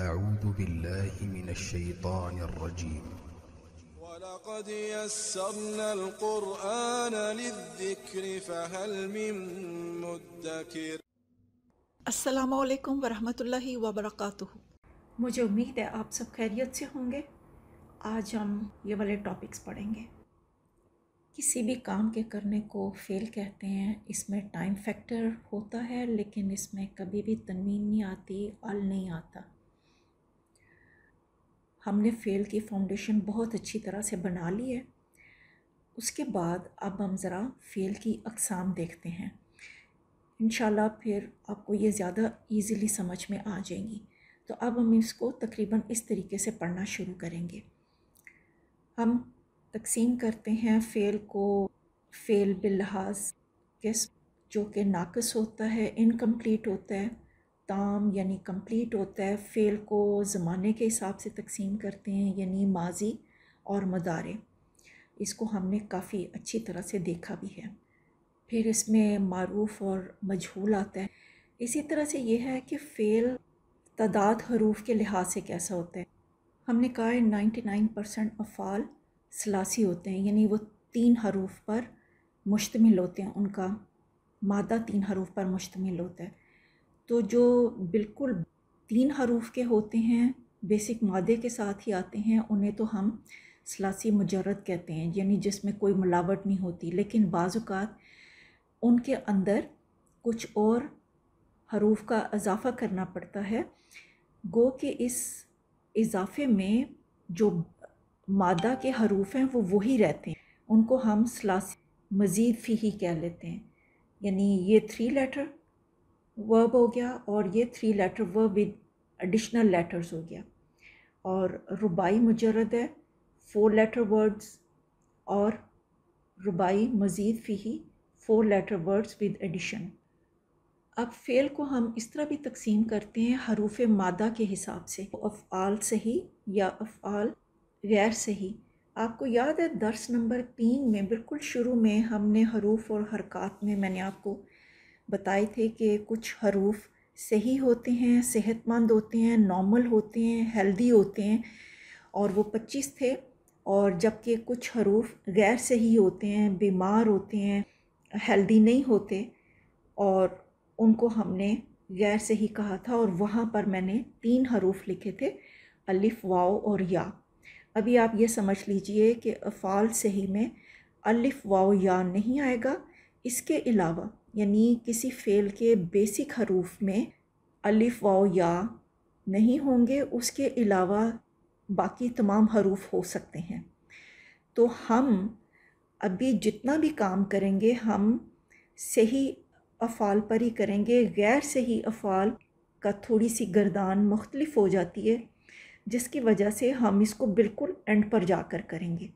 أعوذ بالله من الشيطان الرجيم ولقد يسرنا القرآن للذكر فهل من مدكر अस्सलाम वालेकुम वरहमतुल्लाहि व बरकातुहू मुझे उम्मीद है आप सब खैरियत से होंगे आज हम ये वाले टॉपिक्स पढ़ेंगे किसी भी काम के करने को फेल कहते हैं इसमें टाइम फैक्टर होता है लेकिन इसमें कभी भी तनवीन नहीं आती अल नहीं आता हमने फेल की फाउंडेशन बहुत अच्छी तरह से बना ली है उसके बाद अब हम ज़रा फेल की अकसाम देखते हैं इन फिर आपको ये ज़्यादा इजीली समझ में आ जाएंगी तो अब हम इसको तकरीबन इस तरीके से पढ़ना शुरू करेंगे हम तकसीम करते हैं फ़ेल को फ़ेल बिलहाज किस जो कि नाकस होता है इनकम्प्लीट होता है ताम यानी कंप्लीट होता है फ़ेल को ज़माने के हिसाब से तकसीम करते हैं यानी माजी और मदारे इसको हमने काफ़ी अच्छी तरह से देखा भी है फिर इसमें मरूफ और मजहूल आता है इसी तरह से यह है कि फ़ेल तादाद हरूफ के लिहाज से कैसा होता है हमने कहा है नाइन्टी नाइन परसेंट अफ़ाल सलासी होते हैं यानी वो तीन हरूफ पर मुश्तमिल होते हैं उनका मादा तीन हरूफ पर मुश्तमिल होता है तो जो बिल्कुल तीन हरूफ के होते हैं बेसिक मादे के साथ ही आते हैं उन्हें तो हम सलासी मुजरद कहते हैं यानी जिसमें कोई मिलावट नहीं होती लेकिन बाज़ात उनके अंदर कुछ और हरूफ का इजाफ़ा करना पड़ता है गो के इस इजाफ़े में जो मादा के हरूफ हैं वो वही रहते हैं उनको हम सलासी मज़ीद फ़ी ही कह लेते हैं यानी ये थ्री लेटर वर्ब हो गया और ये three letter verb with additional letters हो गया और रुबाई मुजरद है फोर लेटर वर्ड्स और रुबाई मज़ीद फ़ी four letter words with addition अब फ़ेल को हम इस तरह भी तकसीम करते हैं हरूफ मादा के हिसाब से आल सही या आल गैर सही आपको याद है दर्स नंबर तीन में बिल्कुल शुरू में हमने हरूफ और हरकत में मैंने आपको बताए थे कि कुछ हरूफ सही होते हैं सेहतमंद होते हैं नॉर्मल होते हैं हेल्दी होते हैं और वो पच्चीस थे और जबकि कुछ हरूफ गैर सही होते हैं बीमार होते हैं हेल्दी नहीं होते और उनको हमने गैर सही कहा था और वहाँ पर मैंने तीन हरूफ लिखे थे अलिफ वाओ और या अभी आप ये समझ लीजिए कि अफ़ाल सही में अलिफ वाओ या नहीं आएगा इसके अलावा यानी किसी फ़ेल के बेसिक हरूफ में अलिफ वाओ या नहीं होंगे उसके अलावा बाकी तमाम हरूफ हो सकते हैं तो हम अभी जितना भी काम करेंगे हम सही अफ़ाल पर ही करेंगे गैर सही अफ़ाल का थोड़ी सी गर्दान मुख्तलिफ हो जाती है जिसकी वजह से हम इसको बिल्कुल एंड पर जाकर करेंगे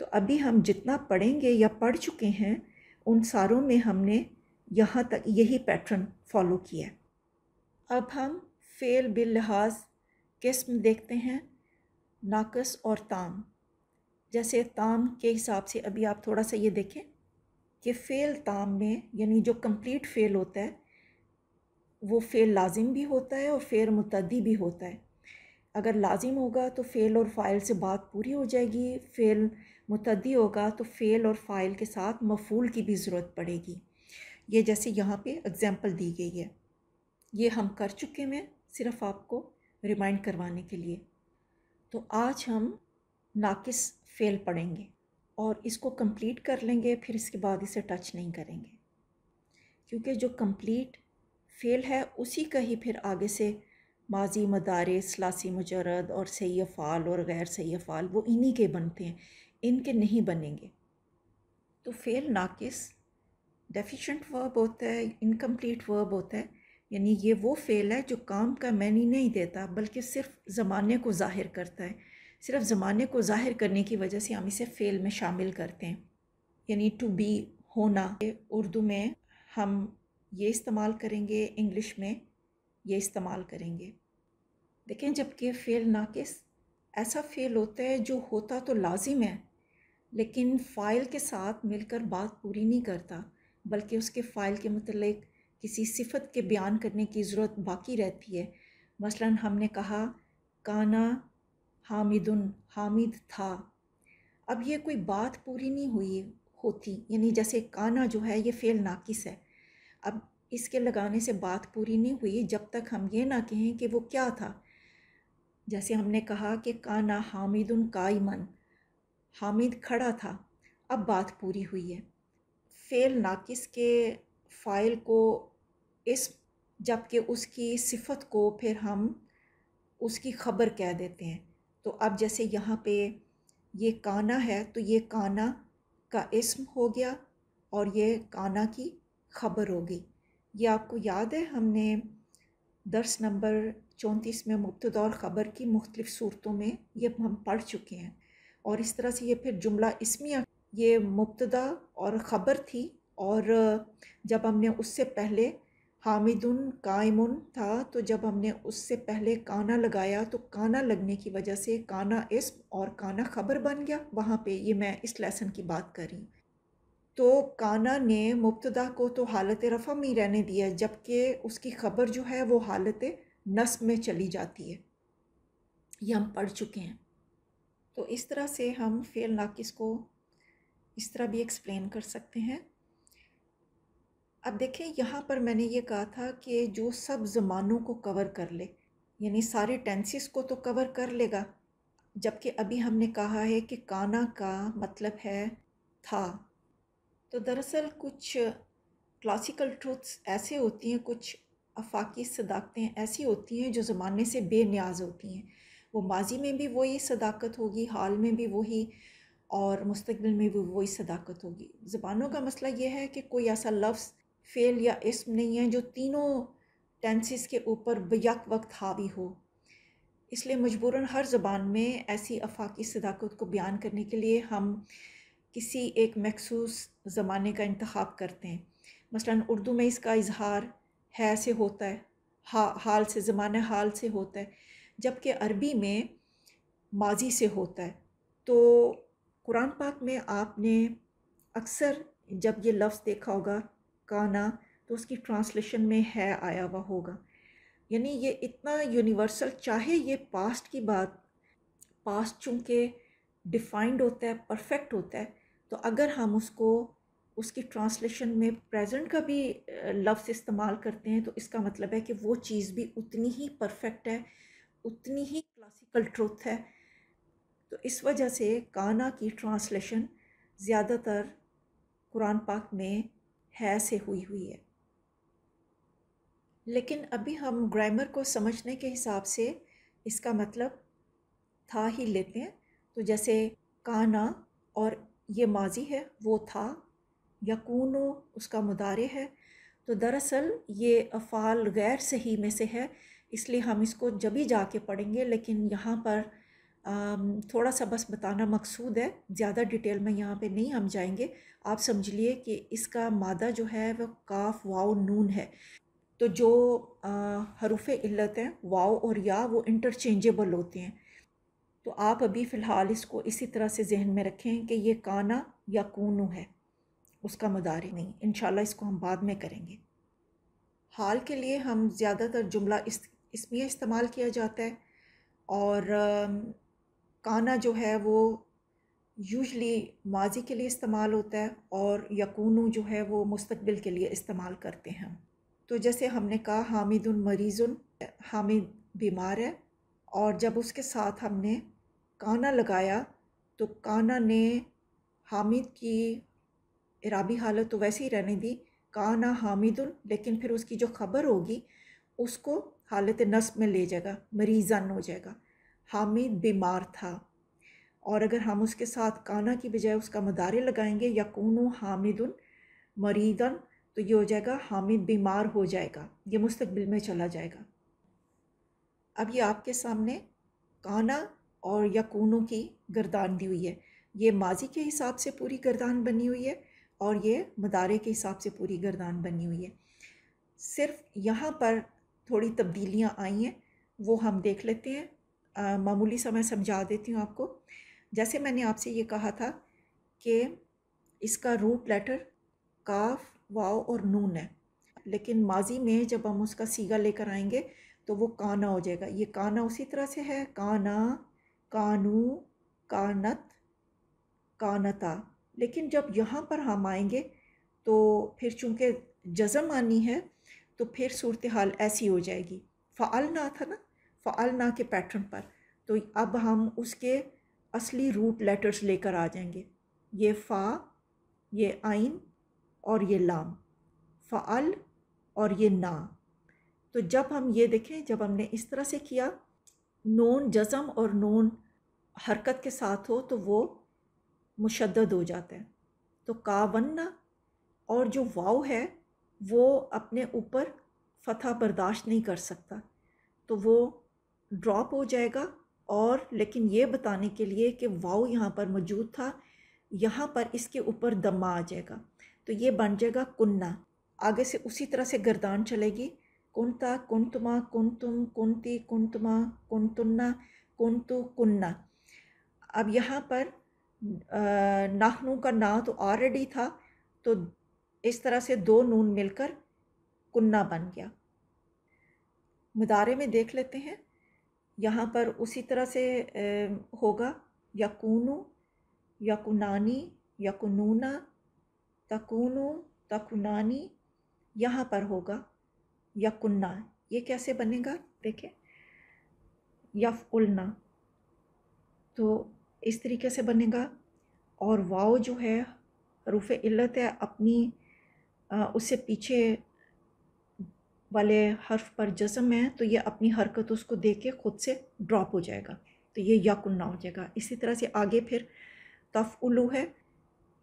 तो अभी हम जितना पढ़ेंगे या पढ़ चुके हैं उन सारों में हमने यहाँ तक यही पैटर्न फॉलो किया अब हम फ़ेल बिल लिहाज किस्म देखते हैं नाकस और ताम जैसे ताम के हिसाब से अभी आप थोड़ा सा ये देखें कि फ़ेल ताम में यानी जो कंप्लीट फ़ेल होता है वो फ़ेल लाजिम भी होता है और फ़ेल मुतदी भी होता है अगर लाजिम होगा तो फ़ेल और फ़ाइल से बात पूरी हो जाएगी फ़ेल मुतदी होगा तो फ़ेल और फ़ाइल के साथ मफूल की भी ज़रूरत पड़ेगी ये जैसे यहाँ पे एग्ज़ाम्पल दी गई है ये हम कर चुके हैं सिर्फ आपको रिमाइंड करवाने के लिए तो आज हम नाकिस फेल पढ़ेंगे और इसको कंप्लीट कर लेंगे फिर इसके बाद इसे टच नहीं करेंगे क्योंकि जो कंप्लीट फेल है उसी का ही फिर आगे से माजी मदारे सलासी मुजरद और सही अफ़ाल और गैर सही अफाल वो इन्हीं के बनते हैं इनके नहीं बनेंगे तो फेल नाकिस डेफिशेंट वर्ब होता है इनकम्प्लीट वर्ब होता है यानी ये वो फ़ेल है जो काम का मैनी नहीं देता बल्कि सिर्फ ज़माने को ज़ाहिर करता है सिर्फ ज़माने को ज़ाहिर करने की वजह से हम इसे फ़ेल में शामिल करते हैं यानी टू बी होना उर्दू में हम ये इस्तेमाल करेंगे इंग्लिश में ये इस्तेमाल करेंगे देखें जबकि फ़ेल नाकिस ऐसा फ़ेल होता है जो होता तो लाजिम है लेकिन फ़ाइल के साथ मिलकर बात पूरी नहीं करता बल्कि उसके फ़ाइल के मतलब किसी सिफत के बयान करने की ज़रूरत बाकी रहती है मसलन हमने कहा काना हामिदुन हामिद था अब ये कोई बात पूरी नहीं हुई होती यानी जैसे काना जो है ये फ़ेल नाकिस है अब इसके लगाने से बात पूरी नहीं हुई जब तक हम ये ना कहें कि वो क्या था जैसे हमने कहा कि काना हामिदुन कायमन हामिद खड़ा था अब बात पूरी हुई है फ़ेल नाकिस के फ़ाइल को इस जबकि उसकी सिफत को फिर हम उसकी ख़बर कह देते हैं तो अब जैसे यहाँ पे ये काना है तो ये काना का इसम हो गया और ये काना की ख़बर होगी ये आपको याद है हमने दर्स नंबर चौंतीस में मुबतद और ख़बर की मुख्तलिफ़ सूरतों में ये हम पढ़ चुके हैं और इस तरह से ये फिर जुमला इसमिया ये मुबतदा और ख़बर थी और जब हमने उससे पहले हामिदुन कायमुन था तो जब हमने उससे पहले काना लगाया तो काना लगने की वजह से काना इसम और काना ख़बर बन गया वहाँ पे ये मैं इस लेसन की बात कर रही तो काना ने मुबतदा को तो हालत रफ़ा में ही रहने दिया जबकि उसकी ख़बर जो है वो हालत नस्ब में चली जाती है ये हम पढ़ चुके हैं तो इस तरह से हम फ़ेल नाकिस को इस तरह भी एक्सप्लेन कर सकते हैं अब देखें यहाँ पर मैंने ये कहा था कि जो सब ज़मानों को कवर कर ले यानी सारे टेंसिस को तो कवर कर लेगा जबकि अभी हमने कहा है कि काना का मतलब है था तो दरअसल कुछ क्लासिकल ट्रूथ्स ऐसे होती हैं कुछ अफाकी सदाकतें ऐसी होती हैं जो ज़माने से बेनियाज होती हैं वो माजी में भी वही सदाकत होगी हाल में भी वही और मुस्तबिल में भी वही सदाकत होगी ज़बानों का मसला यह है कि कोई ऐसा लफ्ज़ फ़ेल या इसम नहीं है जो तीनों टेंसेस के ऊपर बक वक्त हावी हो इसलिए मजबूरन हर ज़बान में ऐसी अफाकी सदाकत को बयान करने के लिए हम किसी एक मखसूस ज़माने का इंतब करते हैं मसलन उर्दू में इसका इजहार है से होता है हा हाल से ज़माना हाल से होता है जबकि अरबी में माजी से होता है तो कुरान पाक में आपने अक्सर जब ये लफ्ज़ देखा होगा काना तो उसकी ट्रांसलेशन में है आया हुआ होगा यानी ये इतना यूनिवर्सल चाहे ये पास्ट की बात पास्ट चूँकि डिफाइंड होता है परफेक्ट होता है तो अगर हम उसको उसकी ट्रांसलेशन में प्रेजेंट का भी लफ्ज़ इस्तेमाल करते हैं तो इसका मतलब है कि वो चीज़ भी उतनी ही परफेक्ट है उतनी ही क्लासिकल ट्रुथ है तो इस वजह से काना की ट्रांसलेशन ज़्यादातर कुरान पाक में है से हुई हुई है लेकिन अभी हम ग्रामर को समझने के हिसाब से इसका मतलब था ही लेते हैं तो जैसे काना और ये माजी है वो था यकूनो उसका मुदारे है तो दरअसल ये अफ़ाल गैर सही में से है इसलिए हम इसको जब ही जाके पढ़ेंगे लेकिन यहाँ पर थोड़ा सा बस बताना मकसूद है ज़्यादा डिटेल में यहाँ पे नहीं हम जाएंगे आप लिए कि इसका मादा जो है वह काफ वाओ नून है तो जो हरूफ इल्लत हैं वाओ और या वो इंटरचेंजेबल होते हैं तो आप अभी फ़िलहाल इसको इसी तरह से जहन में रखें कि ये काना या कूनू है उसका मदार नहीं इन इसको हम बाद में करेंगे हाल के लिए हम ज़्यादातर जुमला इस इसमें इस्तेमाल किया जाता है और काना जो है वो यूजली माजी के लिए इस्तेमाल होता है और यकूनू जो है वो मुस्तबिल के लिए इस्तेमाल करते हैं तो जैसे हमने कहा हामिद उन हामिद बीमार है और जब उसके साथ हमने काना लगाया तो काना ने हामिद की इराबी हालत तो वैसे ही रहने दी काना हामिदुन लेकिन फिर उसकी जो खबर होगी उसको हालत नस्ब में ले जाएगा मरीज़न हो जाएगा हामिद बीमार था और अगर हम उसके साथ काना की बजाय उसका मदारे लगाएंगे यकून हामिदन मरीदन तो ये हो जाएगा हामिद बीमार हो जाएगा ये मुस्तबिल में चला जाएगा अब ये आपके सामने काना और यकूनों की गर्दान दी हुई है ये माजी के हिसाब से पूरी गर्दान बनी हुई है और ये मदारे के हिसाब से पूरी गर्दान बनी हुई है सिर्फ यहाँ पर थोड़ी तब्दीलियाँ आई हैं वो हम देख लेते हैं मामूली सा मैं समझा देती हूँ आपको जैसे मैंने आपसे ये कहा था कि इसका रूट लेटर काफ वाव और नून है लेकिन माजी में जब हम उसका सीगा लेकर आएंगे तो वो काना हो जाएगा ये काना उसी तरह से है काना कानू कानत कानता लेकिन जब यहाँ पर हम आएंगे तो फिर चूँकि जज़म आनी है तो फिर सूरत हाल ऐसी हो जाएगी फ़ाल ना था ना फ़ालना के पैटर्न पर तो अब हम उसके असली रूट लेटर्स लेकर आ जाएंगे ये फ़ा ये आइन और ये लाम फ़ाल और ये ना तो जब हम ये देखें जब हमने इस तरह से किया नून जज़म और नून हरकत के साथ हो तो वो मुशद हो जाता है तो कावन्ना और जो वाव है वो अपने ऊपर फतह बर्दाश्त नहीं कर सकता तो वो ड्रॉप हो जाएगा और लेकिन ये बताने के लिए कि वाओ यहाँ पर मौजूद था यहाँ पर इसके ऊपर दमा आ जाएगा तो ये बन जाएगा कुन्ना आगे से उसी तरह से गर्दान चलेगी कुंता कुंतमा कुंतुम कुंती कुंतमा कुंतुन्ना कुंतु कुन्ना अब यहाँ पर नाहनू का ना तो ऑलरेडी था तो इस तरह से दो नून मिलकर कुन्ना बन गया मदारे में देख लेते हैं यहाँ पर उसी तरह से होगा यकूनु यकुनानी यकुनूना तकुनु तकुनानी यहाँ पर होगा यकुन्ना ये कैसे बनेगा देखें यफ उलना तो इस तरीके से बनेगा और वाओ जो है रूफ़ इल्लत है अपनी उससे पीछे वाले हर्फ पर जज़म है तो ये अपनी हरकत उसको दे के ख़ुद से ड्रॉप हो जाएगा तो ये यकुन्ना हो जाएगा इसी तरह से आगे फिर तफ़ उलू है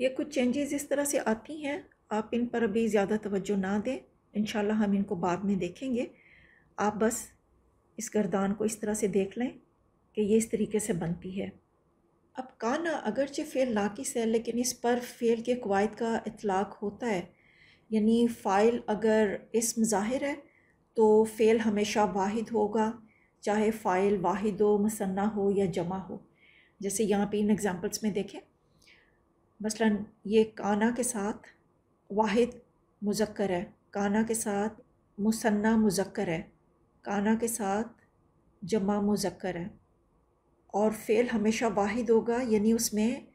ये कुछ चेंजेस इस तरह से आती हैं आप इन पर अभी ज़्यादा तवज्जो ना दें इन हम इनको बाद में देखेंगे आप बस इस गर्दान को इस तरह से देख लें कि ये इस तरीके से बनती है अब काना अगरचे फ़ेल नाकिस है लेकिन इस पर फ़ेल के कवायद का इतलाक़ होता है यानी फ़ाइल अगर इसम ज़ाहिर है तो फ़ेल हमेशा वाहिद होगा चाहे फ़ाइल वाहिद हो मसन्ना हो या जमा हो जैसे यहाँ पे इन एग्ज़ाम्पल्स में देखें मसलन ये काना के साथ वाहिद मुजक्कर है काना के साथ मुसन्ना मुजक्कर है काना के साथ जमा मुजक्कर है और फ़ेल हमेशा वाहिद होगा यानी उसमें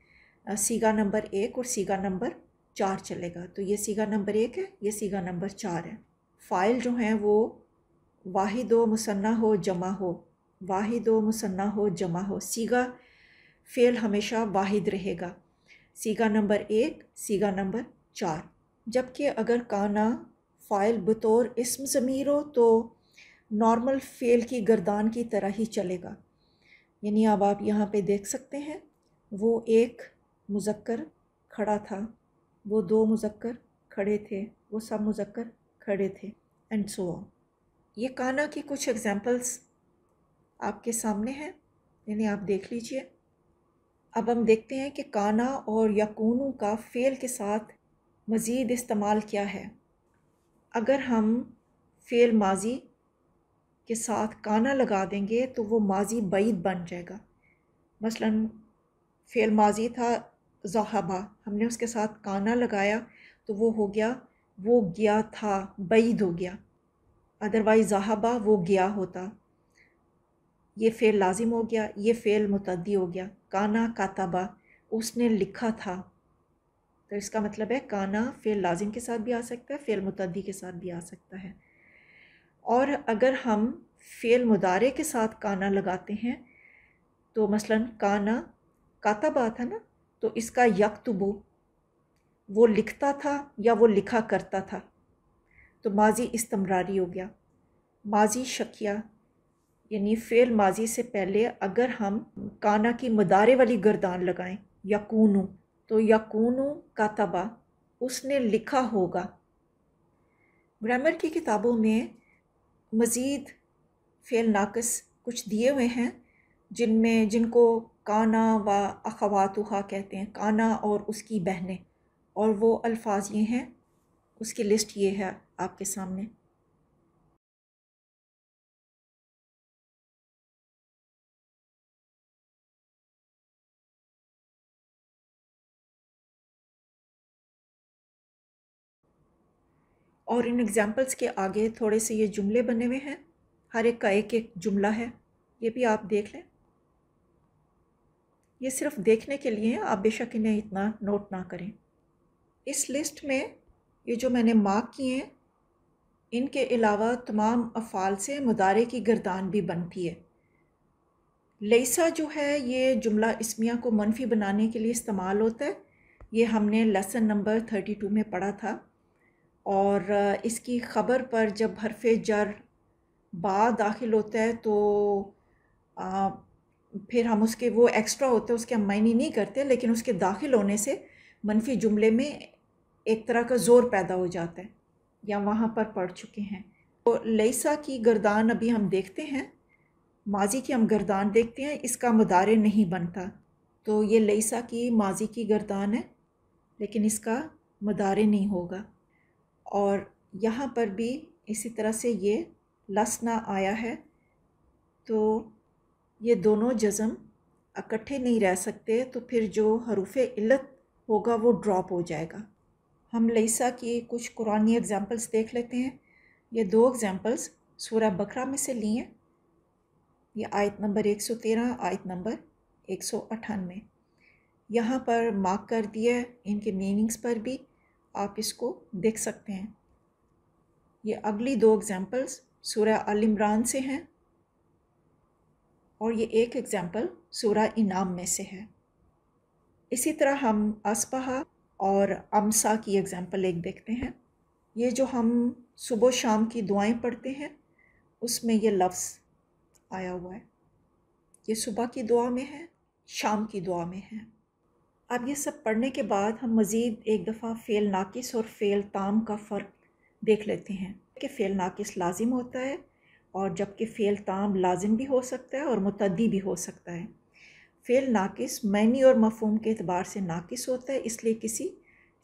सीगा नंबर एक और सीगा नंबर चार चलेगा तो ये सीगा नंबर एक है ये सीगा नंबर चार है फ़ाइल जो हैं वो वाहिद व मुसन्ना हो जमा हो वाहिद व मुसन्ना हो जमा हो सीगा फ़ेल हमेशा वाहिद रहेगा सीगा नंबर एक सीगा नंबर चार जबकि अगर काना फ़ाइल बतौर इसम ज़मीर हो तो नॉर्मल फ़ेल की गर्दान की तरह ही चलेगा यानी अब आप यहाँ पे देख सकते हैं वो एक मुजक्कर खड़ा था वो दो मुजक्कर खड़े थे वो सब मुजक्कर खड़े थे एंड सो ऑन ये काना की कुछ एग्ज़ाम्पल्स आपके सामने हैं इन्हें आप देख लीजिए अब हम देखते हैं कि काना और यकूनों का फ़ेल के साथ मज़ीद इस्तेमाल क्या है अगर हम फ़ेल माजी के साथ काना लगा देंगे तो वो माजी बैद बन जाएगा मसलन फ़ेल माजी था ज़हबा हमने उसके साथ काना लगाया तो वो हो गया वो गया था बैद हो गया अदरवाइज़ जहाबा वो गया होता ये फ़ेल लाजिम हो गया ये फ़ेल मुतदी हो गया काना कातबा उसने लिखा था तो इसका मतलब है काना फ़ेल लाजिम के साथ भी आ सकता है फ़ेल मुतदी के साथ भी आ सकता है और अगर हम फ़ेल मुदारे के साथ काना लगाते हैं तो मसलन काना कातबा था ना तो इसका यकतबू वो लिखता था या वो लिखा करता था तो माजी इस्तमरारी हो गया माजी शकिया यानी फ़ेल माजी से पहले अगर हम काना की मदारे वाली गर्दान लगाएं यकूनू तो यकूनू का तबा उसने लिखा होगा ग्रामर की किताबों में मज़ीद फ़ेल नाकस कुछ दिए हुए हैं जिनमें जिनको काना व अखवातहा कहते हैं काना और उसकी बहनें और वो अल्फाज ये हैं उसकी लिस्ट ये है आपके सामने और इन एग्ज़ाम्पल्स के आगे थोड़े से ये जुमले बने हुए हैं हर एक का एक एक जुमला है ये भी आप देख लें ये सिर्फ देखने के लिए हैं आप बेशक इन्हें इतना नोट ना करें इस लिस्ट में ये जो मैंने मार्क किए हैं इनके अलावा तमाम अफ़ाल से मुदारे की गर्दान भी बनती है लेसा जो है ये जुमला इसमिया को मनफी बनाने के लिए इस्तेमाल होता है ये हमने लेसन नंबर थर्टी टू में पढ़ा था और इसकी ख़बर पर जब हरफ जर बा दाखिल होता है तो फिर हम उसके वो एक्स्ट्रा होते हैं उसके हम मायने नहीं करते लेकिन उसके दाखिल होने से मनफी जुमले में एक तरह का ज़ोर पैदा हो जाता है या वहाँ पर पढ़ चुके हैं तो लईसा की गर्दान अभी हम देखते हैं माजी की हम गर्दान देखते हैं इसका मदारे नहीं बनता तो ये लईसा की माजी की गर्दान है लेकिन इसका मदारे नहीं होगा और यहाँ पर भी इसी तरह से ये लसना आया है तो ये दोनों जज़म इकट्ठे नहीं रह सकते तो फिर जो हरूफ इल्लत होगा वो ड्रॉप हो जाएगा हम लईसा की कुछ कुरानी एग्ज़ाम्पल्स देख लेते हैं ये दो एग्ज़ाम्पल्स सूरह बकरा में से लिए हैं ये आयत नंबर 113 आयत नंबर एक सौ अठानवे यहाँ पर मार्क कर दिया है इनके मीनिंग्स पर भी आप इसको देख सकते हैं ये अगली दो एग्जांपल्स सूरह अल इमरान से हैं और ये एक एग्ज़ाम्पल सूरा इनाम में से है इसी तरह हम असपहा और अमसा की एग्ज़ाम्पल एक देखते हैं ये जो हम सुबह शाम की दुआएं पढ़ते हैं उसमें ये लफ्ज़ आया हुआ है ये सुबह की दुआ में है शाम की दुआ में है अब ये सब पढ़ने के बाद हम मज़ीद एक दफ़ा फ़ेल नाकिस और फ़ेल ताम का फ़र्क देख लेते हैं कि फ़ेल नाकिस लाजिम होता है और जबकि फ़ेल ताम लाजिम भी हो सकता है और मतदी भी हो सकता है फ़ेल नाकिस मैनी और मफहम के अतबार से नाकिस होता है इसलिए किसी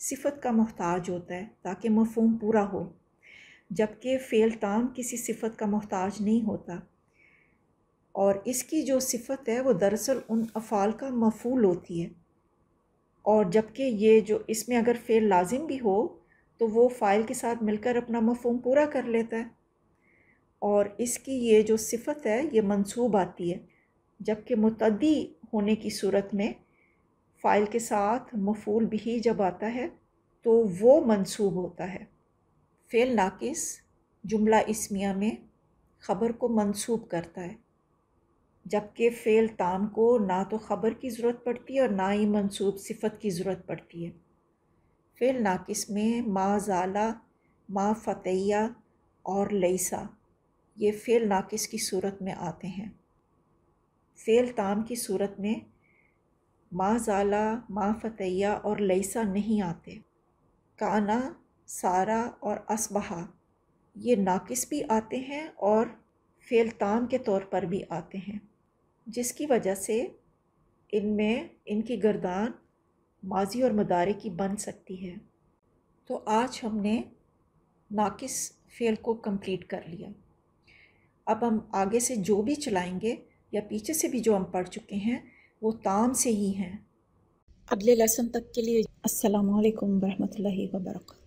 सिफत का मोहताज होता है ताकि मफहम पूरा हो जबकि फ़ेल ताम किसी सिफत का मोहताज नहीं होता और इसकी जो सिफत है वो दरअसल उन अफ़ाल का मफूल होती है और जबकि ये जो इसमें अगर फ़ेल लाजिम भी हो तो वो फ़ाइल के साथ मिलकर अपना मफहम पूरा कर लेता है और इसकी ये जो सिफत है ये मंसूब आती है जबकि मतदी होने की सूरत में फ़ाइल के साथ मफूल भी जब आता है तो वो मंसूब होता है फ़ेल नाकिस जुमला इसमिया में ख़बर को मंसूब करता है जबकि फ़ेल ताम को ना तो ख़बर की ज़रूरत पड़ती है और ना ही मंसूब सिफत की ज़रूरत पड़ती है फ़ेल नाकिस में माँ ज़ाला माँ फ़तैया और लईसा ये फ़ेल नाकिस की सूरत में आते हैं फ़ेल ताम की सूरत में माँ जला माँ फतैया और लईसा नहीं आते काना सारा और असबहा ये नाकिस भी आते हैं और फ़ेल ताम के तौर पर भी आते हैं जिसकी वजह से इनमें इनकी गर्दान माजी और मदारे की बन सकती है तो आज हमने नाकिस फ़ेल को कंप्लीट कर लिया अब हम आगे से जो भी चलाएंगे या पीछे से भी जो हम पढ़ चुके हैं वो ताम से ही हैं अगले लेसन तक के लिए असलकम वरहमल वर्का